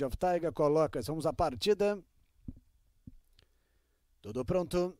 Jeff Taiga coloca, vamos à partida. Tudo pronto.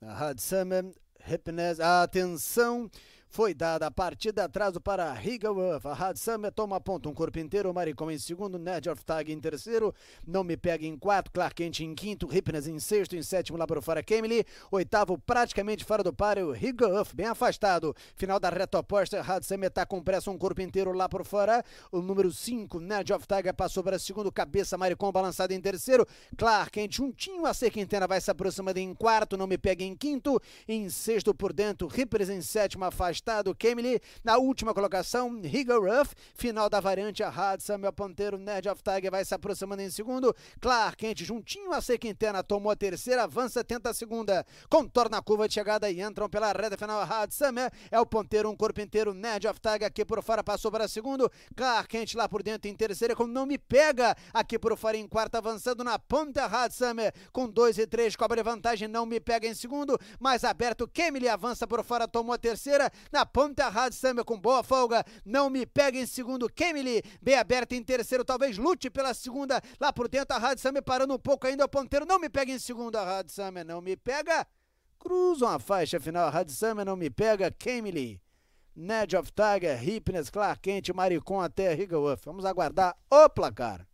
A Samem, Hipnez, atenção. Foi dada a partida atraso para Higawuf. A Summer toma ponto. Um corpo inteiro. Maricom em segundo. Ned of Tag em terceiro. Não me pega em quarto. Clark Kent em quinto. Ripnas em sexto. Em sétimo lá para fora Kemily. Oitavo praticamente fora do páreo. Uf bem afastado. Final da reta oposta. Ahad está com pressa. Um corpo inteiro lá por fora. O número 5, Ned of Tag passou para segundo. Cabeça Maricom balançada em terceiro. Clark Kent juntinho. A Sequintena vai se aproximando em quarto. Não me pega em quinto. Em sexto por dentro. Ripnas em sétimo afastado estado, Kemily. Na última colocação, Higa Ruff. Final da variante, a Hudson, meu ponteiro, Nerd of Tiger, vai se aproximando em segundo. Clark Kent, juntinho a C. tomou a terceira, avança, tenta a segunda. Contorna a curva de chegada e entram pela reta final. A Hudson é o ponteiro, um corpo inteiro, Nerd of Tiger, aqui por fora, passou para segundo. Clark Kent lá por dentro em terceira, como não me pega. Aqui por fora em quarta, avançando na ponta, Hudson com dois e três cobra vantagem, não me pega em segundo. Mais aberto, Kemily avança por fora, tomou a terceira na ponta, Rádio Samba com boa folga, não me pega em segundo, Kemily, bem aberta em terceiro, talvez lute pela segunda, lá por dentro, a Rádio Samba é parando um pouco ainda, o ponteiro não me pega em segundo, a Rádio Samba não me pega, cruzam a faixa final, a Rádio Samba não me pega, Kemily. Ned of Tiger, Hipness, Clark Kent, Maricon até Riga Wolf. Vamos aguardar o placar.